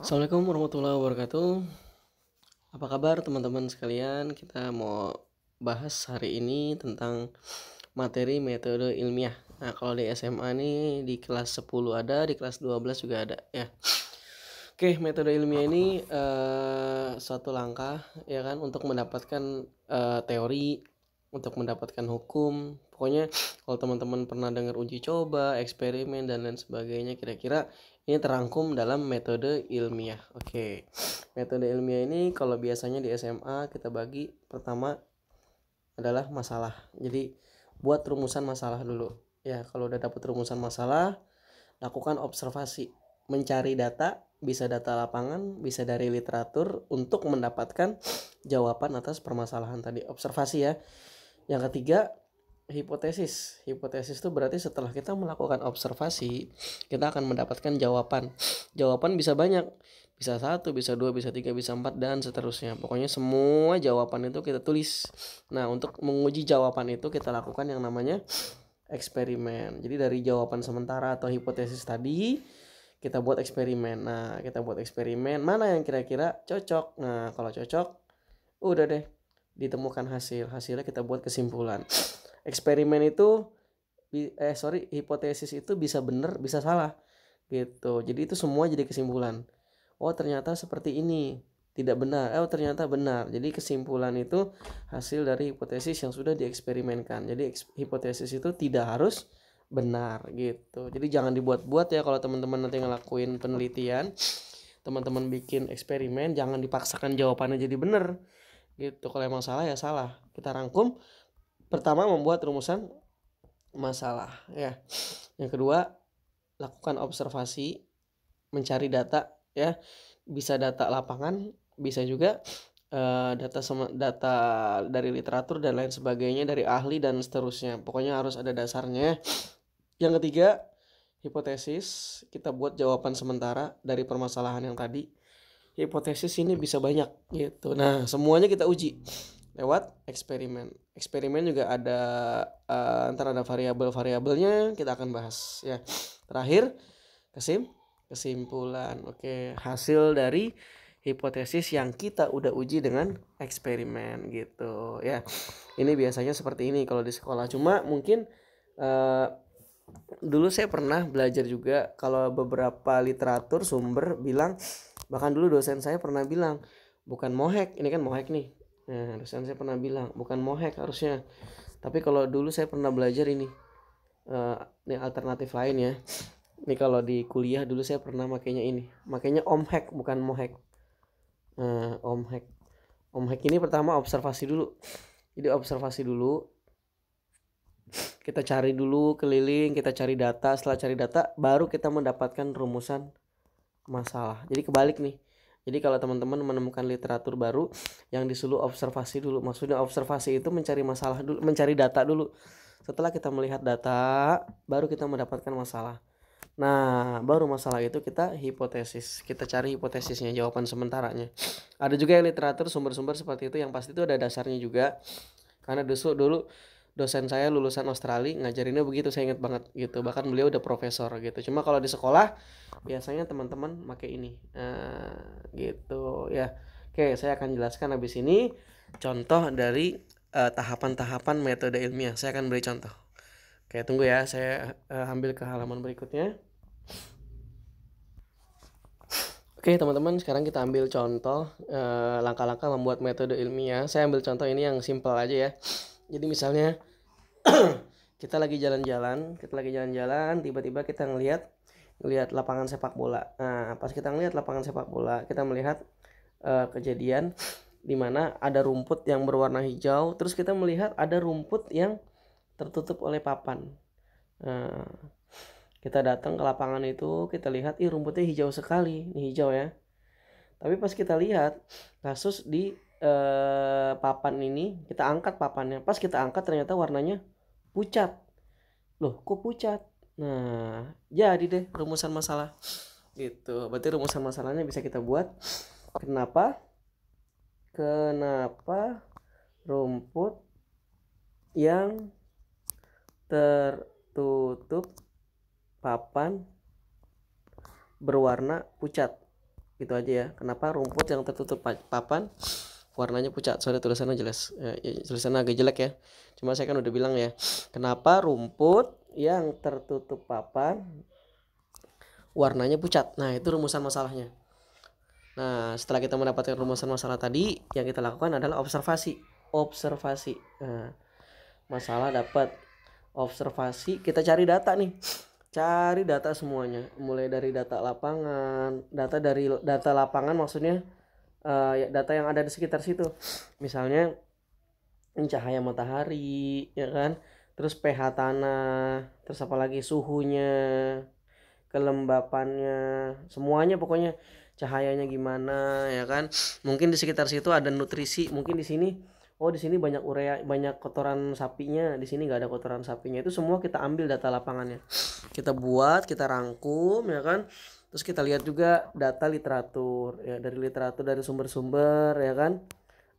Assalamualaikum warahmatullahi wabarakatuh. Apa kabar teman-teman sekalian? Kita mau bahas hari ini tentang materi metode ilmiah. Nah, kalau di SMA nih di kelas 10 ada, di kelas 12 juga ada ya. Oke, metode ilmiah ini uh, suatu langkah ya kan untuk mendapatkan uh, teori, untuk mendapatkan hukum. Pokoknya kalau teman-teman pernah dengar uji coba, eksperimen dan lain sebagainya, kira-kira ini terangkum dalam metode ilmiah. Oke. Metode ilmiah ini kalau biasanya di SMA kita bagi pertama adalah masalah. Jadi buat rumusan masalah dulu. Ya, kalau udah dapat rumusan masalah, lakukan observasi, mencari data, bisa data lapangan, bisa dari literatur untuk mendapatkan jawaban atas permasalahan tadi observasi ya. Yang ketiga, hipotesis. Hipotesis itu berarti setelah kita melakukan observasi, kita akan mendapatkan jawaban. Jawaban bisa banyak, bisa satu, bisa dua, bisa tiga, bisa empat dan seterusnya. Pokoknya semua jawaban itu kita tulis. Nah untuk menguji jawaban itu kita lakukan yang namanya eksperimen. Jadi dari jawaban sementara atau hipotesis tadi kita buat eksperimen. Nah kita buat eksperimen mana yang kira-kira cocok. Nah kalau cocok, udah deh ditemukan hasil hasilnya kita buat kesimpulan eksperimen itu eh sorry hipotesis itu bisa benar bisa salah gitu jadi itu semua jadi kesimpulan oh ternyata seperti ini tidak benar eh, oh ternyata benar jadi kesimpulan itu hasil dari hipotesis yang sudah dieksperimenkan jadi hipotesis itu tidak harus benar gitu jadi jangan dibuat-buat ya kalau teman-teman nanti ngelakuin penelitian teman-teman bikin eksperimen jangan dipaksakan jawabannya jadi benar gitu kalau emang salah ya salah kita rangkum pertama membuat rumusan masalah ya yang kedua lakukan observasi mencari data ya bisa data lapangan bisa juga uh, data sama data dari literatur dan lain sebagainya dari ahli dan seterusnya pokoknya harus ada dasarnya yang ketiga hipotesis kita buat jawaban sementara dari permasalahan yang tadi hipotesis ini bisa banyak gitu nah semuanya kita uji lewat eksperimen eksperimen juga ada uh, eh, antara ada variabel-variabelnya kita akan bahas ya terakhir kesim kesimpulan oke hasil dari hipotesis yang kita udah uji dengan eksperimen gitu ya ini biasanya seperti ini kalau di sekolah cuma mungkin uh, dulu saya pernah belajar juga kalau beberapa literatur sumber bilang bahkan dulu dosen saya pernah bilang bukan mohek ini kan mohek nih Nah, harusnya saya pernah bilang bukan mohek harusnya. Tapi kalau dulu saya pernah belajar ini uh, ini alternatif lain ya. Ini kalau di kuliah dulu saya pernah makainya ini. Makainya omhek bukan mohek. Nah, omhek. Omhek ini pertama observasi dulu. Jadi observasi dulu. Kita cari dulu keliling, kita cari data, setelah cari data baru kita mendapatkan rumusan masalah. Jadi kebalik nih jadi kalau teman-teman menemukan literatur baru yang disuruh observasi dulu. Maksudnya observasi itu mencari masalah dulu, mencari data dulu. Setelah kita melihat data, baru kita mendapatkan masalah. Nah, baru masalah itu kita hipotesis. Kita cari hipotesisnya, jawaban sementaranya. Ada juga yang literatur sumber-sumber seperti itu yang pasti itu ada dasarnya juga. Karena dulu dulu dosen saya lulusan Australia ngajarinnya begitu saya ingat banget gitu bahkan beliau udah profesor gitu cuma kalau di sekolah biasanya teman-teman pakai ini uh, gitu ya oke saya akan jelaskan habis ini contoh dari tahapan eh, tahapan-tahapan metode ilmiah saya akan beri contoh oke tunggu ya saya uh, ambil ke halaman berikutnya Oke teman-teman sekarang kita ambil contoh langkah-langkah membuat metode ilmiah. Saya ambil contoh ini yang simple aja ya. Jadi misalnya kita lagi jalan-jalan kita lagi jalan-jalan tiba-tiba kita ngelihat ngelihat lapangan sepak bola nah pas kita ngelihat lapangan sepak bola kita melihat uh, kejadian di mana ada rumput yang berwarna hijau terus kita melihat ada rumput yang tertutup oleh papan nah, kita datang ke lapangan itu kita lihat ih rumputnya hijau sekali ini hijau ya tapi pas kita lihat kasus di uh, papan ini kita angkat papannya pas kita angkat ternyata warnanya pucat loh kok pucat nah jadi deh rumusan masalah gitu berarti rumusan masalahnya bisa kita buat kenapa kenapa rumput yang tertutup papan berwarna pucat gitu aja ya kenapa rumput yang tertutup papan warnanya pucat soalnya tulisannya jelas eh, ya, tulisannya agak jelek ya cuma saya kan udah bilang ya kenapa rumput yang tertutup papan warnanya pucat nah itu rumusan masalahnya nah setelah kita mendapatkan rumusan masalah tadi yang kita lakukan adalah observasi observasi nah, masalah dapat observasi kita cari data nih cari data semuanya mulai dari data lapangan data dari data lapangan maksudnya uh, data yang ada di sekitar situ misalnya cahaya matahari ya kan terus pH tanah terus apalagi suhunya kelembapannya semuanya pokoknya cahayanya gimana ya kan mungkin di sekitar situ ada nutrisi mungkin di sini oh di sini banyak urea banyak kotoran sapinya di sini nggak ada kotoran sapinya itu semua kita ambil data lapangannya kita buat kita rangkum ya kan Terus kita lihat juga data literatur ya dari literatur dari sumber-sumber ya kan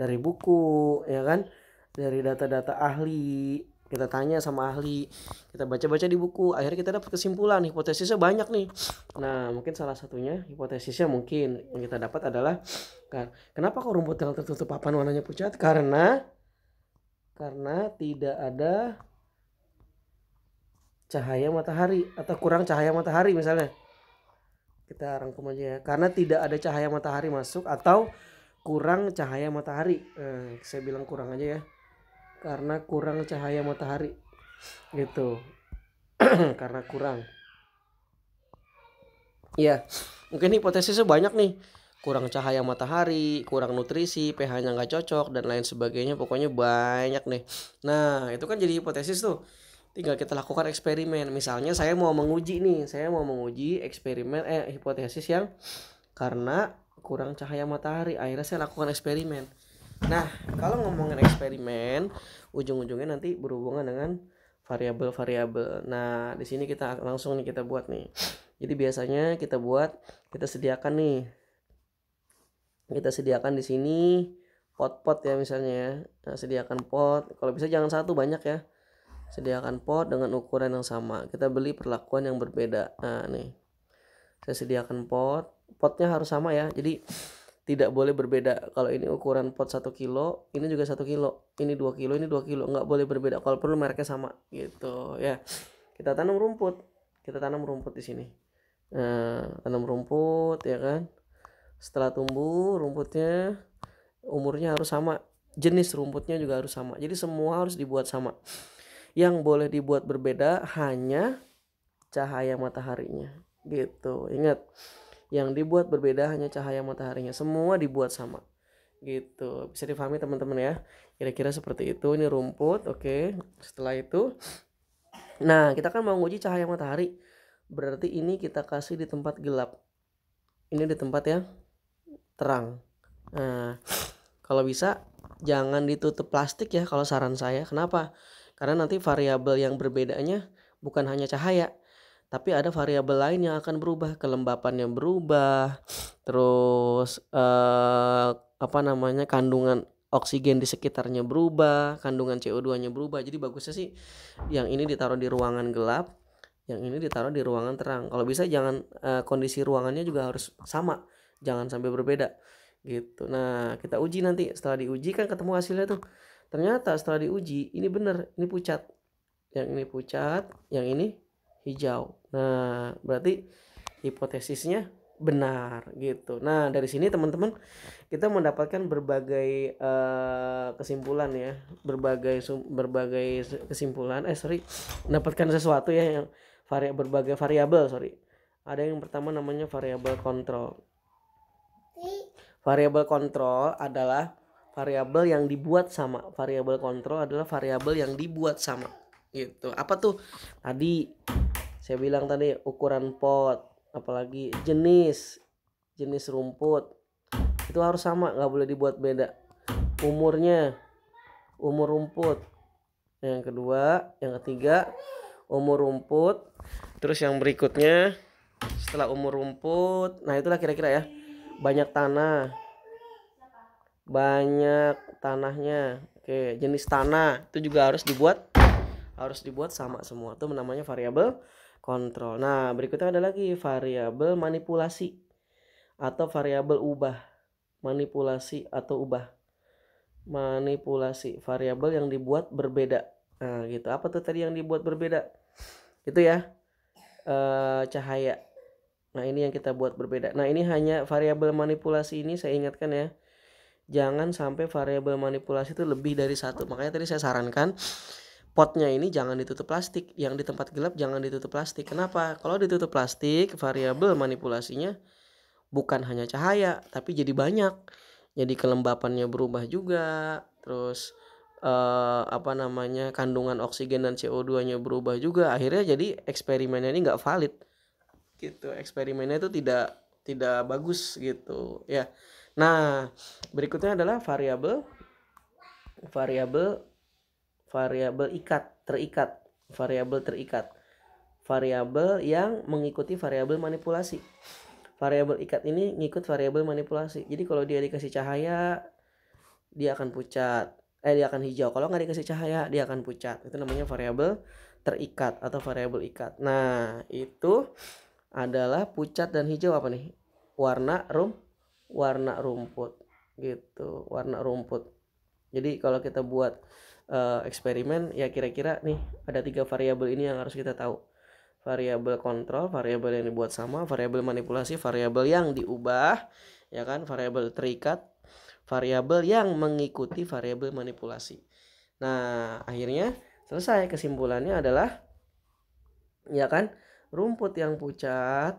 dari buku ya kan dari data-data ahli kita tanya sama ahli kita baca-baca di buku akhirnya kita dapat kesimpulan hipotesisnya banyak nih nah mungkin salah satunya hipotesisnya mungkin yang kita dapat adalah kan kenapa kok rumput yang tertutup papan warnanya pucat karena karena tidak ada cahaya matahari atau kurang cahaya matahari misalnya kita rangkum aja ya karena tidak ada cahaya matahari masuk atau kurang cahaya matahari eh, saya bilang kurang aja ya karena kurang cahaya matahari gitu karena kurang ya mungkin hipotesisnya banyak nih kurang cahaya matahari, kurang nutrisi, pH-nya nggak cocok dan lain sebagainya. Pokoknya banyak nih. Nah itu kan jadi hipotesis tuh tinggal kita lakukan eksperimen misalnya saya mau menguji nih saya mau menguji eksperimen eh hipotesis yang karena kurang cahaya matahari akhirnya saya lakukan eksperimen nah kalau ngomongin eksperimen ujung-ujungnya nanti berhubungan dengan variabel-variabel nah di sini kita langsung nih kita buat nih jadi biasanya kita buat kita sediakan nih kita sediakan di sini pot-pot ya misalnya ya. nah, sediakan pot kalau bisa jangan satu banyak ya sediakan pot dengan ukuran yang sama kita beli perlakuan yang berbeda nah nih saya sediakan pot potnya harus sama ya jadi tidak boleh berbeda kalau ini ukuran pot 1 kilo ini juga 1 kilo ini 2 kilo ini 2 kilo nggak boleh berbeda kalau perlu mereknya sama gitu ya kita tanam rumput kita tanam rumput di sini nah, tanam rumput ya kan setelah tumbuh rumputnya umurnya harus sama jenis rumputnya juga harus sama jadi semua harus dibuat sama yang boleh dibuat berbeda hanya cahaya mataharinya. Gitu. Ingat, yang dibuat berbeda hanya cahaya mataharinya. Semua dibuat sama. Gitu. Bisa difahami teman-teman ya. Kira-kira seperti itu. Ini rumput, oke. Okay. Setelah itu nah, kita kan mau uji cahaya matahari. Berarti ini kita kasih di tempat gelap. Ini di tempat yang terang. Nah, kalau bisa jangan ditutup plastik ya kalau saran saya. Kenapa? Karena nanti variabel yang berbedanya bukan hanya cahaya, tapi ada variabel lain yang akan berubah, kelembapan yang berubah, terus eh, apa namanya kandungan oksigen di sekitarnya berubah, kandungan CO2-nya berubah. Jadi bagusnya sih yang ini ditaruh di ruangan gelap, yang ini ditaruh di ruangan terang. Kalau bisa jangan eh, kondisi ruangannya juga harus sama, jangan sampai berbeda gitu. Nah, kita uji nanti. Setelah diuji kan ketemu hasilnya tuh ternyata setelah diuji ini benar ini pucat yang ini pucat yang ini hijau nah berarti hipotesisnya benar gitu nah dari sini teman-teman kita mendapatkan berbagai uh, kesimpulan ya berbagai berbagai kesimpulan eh sorry mendapatkan sesuatu ya yang vari berbagai variabel sorry ada yang pertama namanya variabel kontrol variabel kontrol adalah variabel yang dibuat sama variabel kontrol adalah variabel yang dibuat sama gitu apa tuh tadi saya bilang tadi ukuran pot apalagi jenis jenis rumput itu harus sama nggak boleh dibuat beda umurnya umur rumput yang kedua yang ketiga umur rumput terus yang berikutnya setelah umur rumput nah itulah kira-kira ya banyak tanah banyak tanahnya oke jenis tanah itu juga harus dibuat harus dibuat sama semua itu namanya variabel kontrol nah berikutnya ada lagi variabel manipulasi atau variabel ubah manipulasi atau ubah manipulasi variabel yang dibuat berbeda nah gitu apa tuh tadi yang dibuat berbeda itu ya e, cahaya nah ini yang kita buat berbeda nah ini hanya variabel manipulasi ini saya ingatkan ya jangan sampai variabel manipulasi itu lebih dari satu makanya tadi saya sarankan potnya ini jangan ditutup plastik yang di tempat gelap jangan ditutup plastik kenapa kalau ditutup plastik variabel manipulasinya bukan hanya cahaya tapi jadi banyak jadi kelembapannya berubah juga terus eh, apa namanya kandungan oksigen dan CO2 nya berubah juga akhirnya jadi eksperimennya ini nggak valid gitu eksperimennya itu tidak tidak bagus gitu ya Nah, berikutnya adalah variabel variabel variabel ikat, terikat, variabel terikat. Variabel yang mengikuti variabel manipulasi. Variabel ikat ini ngikut variabel manipulasi. Jadi kalau dia dikasih cahaya dia akan pucat. Eh dia akan hijau. Kalau nggak dikasih cahaya dia akan pucat. Itu namanya variabel terikat atau variabel ikat. Nah, itu adalah pucat dan hijau apa nih? Warna room warna rumput gitu warna rumput jadi kalau kita buat uh, eksperimen ya kira-kira nih ada tiga variabel ini yang harus kita tahu variabel kontrol variabel yang dibuat sama variabel manipulasi variabel yang diubah ya kan variabel terikat variabel yang mengikuti variabel manipulasi nah akhirnya selesai kesimpulannya adalah ya kan rumput yang pucat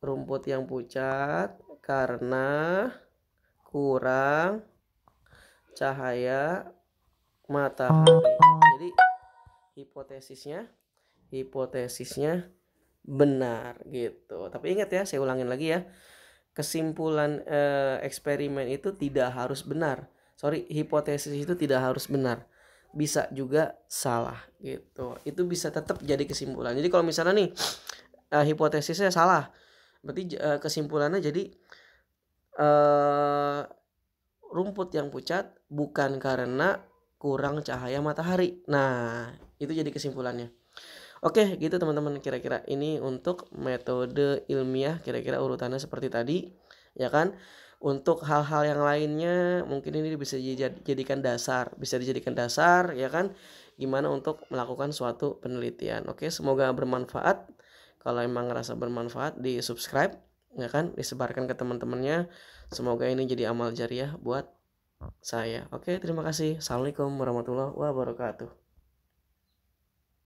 rumput yang pucat karena kurang cahaya matahari. Jadi hipotesisnya hipotesisnya benar gitu. Tapi ingat ya, saya ulangin lagi ya. Kesimpulan eh, eksperimen itu tidak harus benar. Sorry, hipotesis itu tidak harus benar. Bisa juga salah gitu. Itu bisa tetap jadi kesimpulan. Jadi kalau misalnya nih eh, hipotesisnya salah, berarti eh, kesimpulannya jadi uh, rumput yang pucat bukan karena kurang cahaya matahari. Nah, itu jadi kesimpulannya. Oke, gitu teman-teman kira-kira ini untuk metode ilmiah kira-kira urutannya seperti tadi, ya kan? Untuk hal-hal yang lainnya mungkin ini bisa dijadikan dasar, bisa dijadikan dasar, ya kan? Gimana untuk melakukan suatu penelitian. Oke, semoga bermanfaat. Kalau emang ngerasa bermanfaat, di subscribe ya kan disebarkan ke teman-temannya semoga ini jadi amal jariah buat saya oke terima kasih assalamualaikum warahmatullahi wabarakatuh